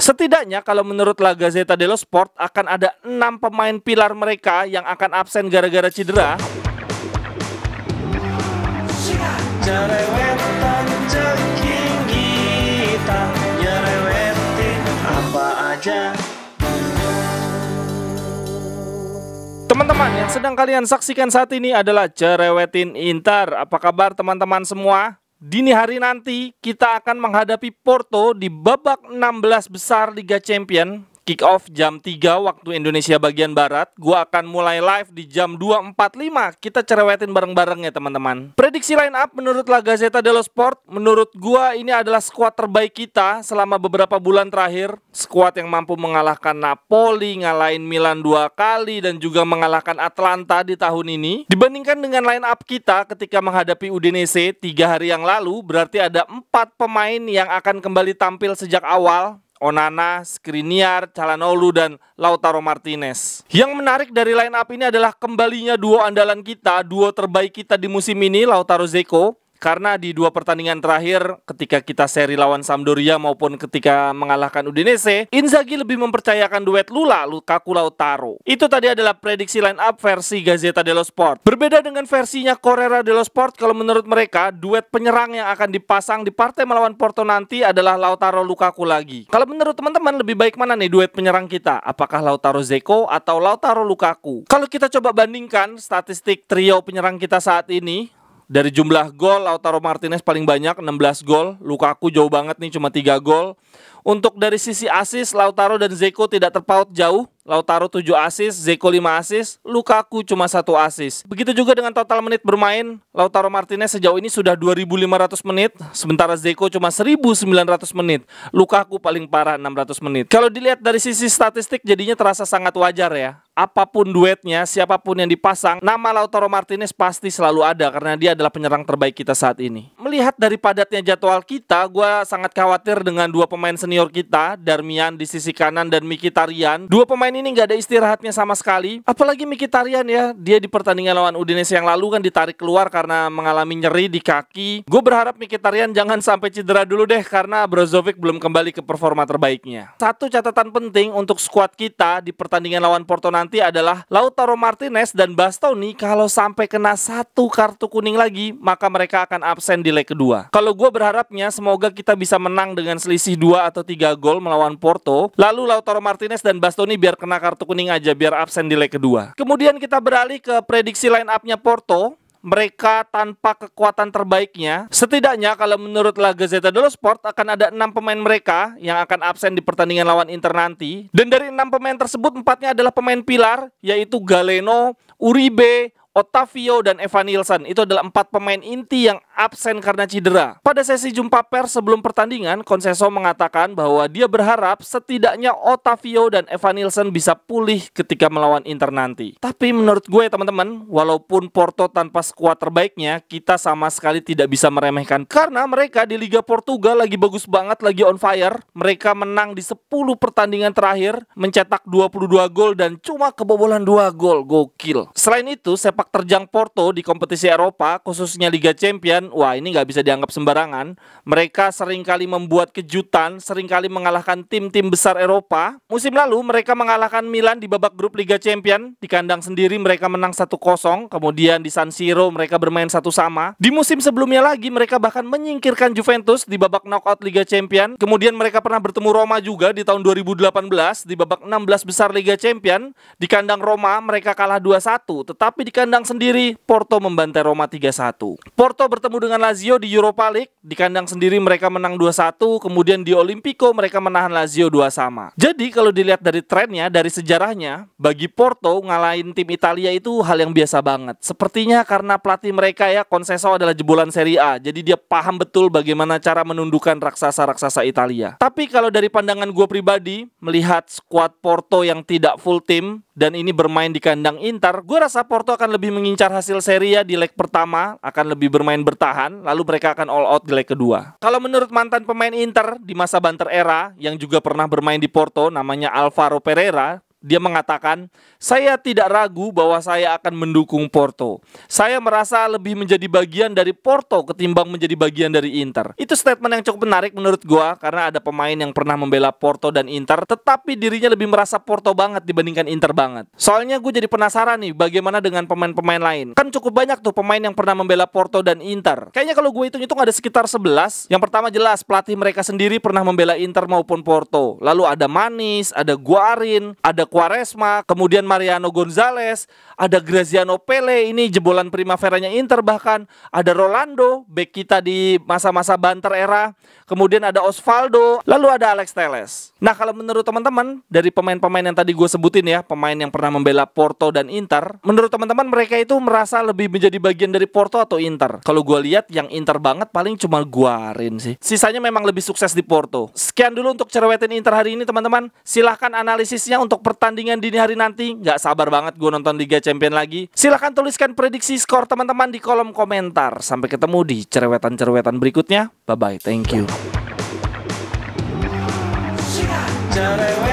Setidaknya kalau menurut La Gazzetta dello Sport akan ada enam pemain pilar mereka yang akan absen gara-gara cedera. Teman-teman, yang sedang kalian saksikan saat ini adalah Cerewetin Inter. Apa kabar teman-teman semua? Dini hari nanti kita akan menghadapi Porto di babak 16 besar Liga Champion kick off jam 3 waktu Indonesia bagian barat. Gua akan mulai live di jam 2.45. Kita cerewetin bareng-bareng ya teman-teman. Prediksi line up menurut La Gazzetta dello Sport, menurut gua ini adalah skuad terbaik kita selama beberapa bulan terakhir. Skuad yang mampu mengalahkan Napoli, ngalahin Milan dua kali dan juga mengalahkan Atlanta di tahun ini. Dibandingkan dengan line up kita ketika menghadapi Udinese tiga hari yang lalu, berarti ada empat pemain yang akan kembali tampil sejak awal Onana, Skriniar, Calhanoglu, dan Lautaro Martinez. Yang menarik dari line up ini adalah kembalinya duo andalan kita, duo terbaik kita di musim ini, Lautaro Zeko, karena di dua pertandingan terakhir ketika kita seri lawan Sampdoria maupun ketika mengalahkan Udinese, Inzaghi lebih mempercayakan duet Lula Lukaku Lautaro. Itu tadi adalah prediksi line up versi Gazeta dello Sport. Berbeda dengan versinya Correra dello Sport kalau menurut mereka duet penyerang yang akan dipasang di partai melawan Porto nanti adalah Lautaro Lukaku lagi. Kalau menurut teman-teman lebih baik mana nih duet penyerang kita? Apakah Lautaro Zeko atau Lautaro Lukaku? Kalau kita coba bandingkan statistik trio penyerang kita saat ini, dari jumlah gol Lautaro Martinez paling banyak 16 gol, Lukaku jauh banget nih cuma 3 gol. Untuk dari sisi asis Lautaro dan Zeko tidak terpaut jauh Lautaro 7 asis, Zeko 5 asis, Lukaku cuma satu asis. Begitu juga dengan total menit bermain, Lautaro Martinez sejauh ini sudah 2.500 menit, sementara Zeko cuma 1.900 menit. Lukaku paling parah 600 menit. Kalau dilihat dari sisi statistik jadinya terasa sangat wajar ya apapun duetnya, siapapun yang dipasang, nama Lautaro Martinez pasti selalu ada karena dia adalah penyerang terbaik kita saat ini. Melihat dari padatnya jadwal kita, gue sangat khawatir dengan dua pemain senior kita, Darmian di sisi kanan dan Mikitarian. Dua pemain ini ini nggak ada istirahatnya sama sekali. Apalagi Mikitarian ya, dia di pertandingan lawan Udinese yang lalu kan ditarik keluar karena mengalami nyeri di kaki. Gue berharap Mikitarian jangan sampai cedera dulu deh karena Brozovic belum kembali ke performa terbaiknya. Satu catatan penting untuk skuad kita di pertandingan lawan Porto nanti adalah Lautaro Martinez dan Bastoni kalau sampai kena satu kartu kuning lagi, maka mereka akan absen di leg kedua. Kalau gue berharapnya semoga kita bisa menang dengan selisih 2 atau 3 gol melawan Porto. Lalu Lautaro Martinez dan Bastoni biar kena kartu kuning aja biar absen di leg kedua. Kemudian kita beralih ke prediksi line up-nya Porto mereka tanpa kekuatan terbaiknya. Setidaknya kalau menurut La Gazzetta dello Sport akan ada enam pemain mereka yang akan absen di pertandingan lawan Inter nanti. Dan dari enam pemain tersebut empatnya adalah pemain pilar yaitu Galeno, Uribe, Otavio dan Evan Nielsen. Itu adalah empat pemain inti yang absen karena cedera. Pada sesi jumpa pers sebelum pertandingan, Konseso mengatakan bahwa dia berharap setidaknya Otavio dan Evan Nielsen bisa pulih ketika melawan Inter nanti. Tapi menurut gue teman-teman, walaupun Porto tanpa skuad terbaiknya, kita sama sekali tidak bisa meremehkan. Karena mereka di Liga Portugal lagi bagus banget, lagi on fire. Mereka menang di 10 pertandingan terakhir, mencetak 22 gol dan cuma kebobolan 2 gol. Gokil. Selain itu, saya sepak terjang Porto di kompetisi Eropa, khususnya Liga Champion, wah ini nggak bisa dianggap sembarangan. Mereka seringkali membuat kejutan, seringkali mengalahkan tim-tim besar Eropa. Musim lalu mereka mengalahkan Milan di babak grup Liga Champion. Di kandang sendiri mereka menang 1-0, kemudian di San Siro mereka bermain satu sama. Di musim sebelumnya lagi mereka bahkan menyingkirkan Juventus di babak knockout Liga Champion. Kemudian mereka pernah bertemu Roma juga di tahun 2018 di babak 16 besar Liga Champion. Di kandang Roma mereka kalah 2-1, tetapi di kandang kandang sendiri, Porto membantai Roma 3-1. Porto bertemu dengan Lazio di Europa League, di kandang sendiri mereka menang 2-1, kemudian di Olimpico mereka menahan Lazio 2 sama. Jadi kalau dilihat dari trennya, dari sejarahnya, bagi Porto ngalahin tim Italia itu hal yang biasa banget. Sepertinya karena pelatih mereka ya, Konseso adalah jebolan Serie A, jadi dia paham betul bagaimana cara menundukkan raksasa-raksasa Italia. Tapi kalau dari pandangan gue pribadi, melihat skuad Porto yang tidak full tim, dan ini bermain di kandang Inter, gue rasa Porto akan lebih lebih mengincar hasil seri ya di leg pertama, akan lebih bermain bertahan, lalu mereka akan all out di leg kedua. Kalau menurut mantan pemain Inter di masa Banter era yang juga pernah bermain di Porto namanya Alvaro Pereira, dia mengatakan, "Saya tidak ragu bahwa saya akan mendukung Porto. Saya merasa lebih menjadi bagian dari Porto ketimbang menjadi bagian dari Inter." Itu statement yang cukup menarik menurut gua karena ada pemain yang pernah membela Porto dan Inter, tetapi dirinya lebih merasa Porto banget dibandingkan Inter banget. Soalnya gue jadi penasaran nih bagaimana dengan pemain-pemain lain. Kan cukup banyak tuh pemain yang pernah membela Porto dan Inter. Kayaknya kalau gue hitung-hitung ada sekitar 11. Yang pertama jelas pelatih mereka sendiri pernah membela Inter maupun Porto. Lalu ada Manis, ada Guarin, ada Quaresma, kemudian Mariano Gonzalez, ada Graziano Pele, ini jebolan primaveranya Inter bahkan, ada Rolando, bek kita di masa-masa banter era, kemudian ada Osvaldo, lalu ada Alex Teles. Nah kalau menurut teman-teman, dari pemain-pemain yang tadi gue sebutin ya, pemain yang pernah membela Porto dan Inter, menurut teman-teman mereka itu merasa lebih menjadi bagian dari Porto atau Inter? Kalau gue lihat yang Inter banget paling cuma Guarin sih. Sisanya memang lebih sukses di Porto. Sekian dulu untuk cerewetin Inter hari ini teman-teman. Silahkan analisisnya untuk pertanyaan pertandingan dini hari nanti. Nggak sabar banget gue nonton Liga Champion lagi. Silahkan tuliskan prediksi skor teman-teman di kolom komentar. Sampai ketemu di cerewetan-cerewetan berikutnya. Bye-bye, thank you. Cerewet.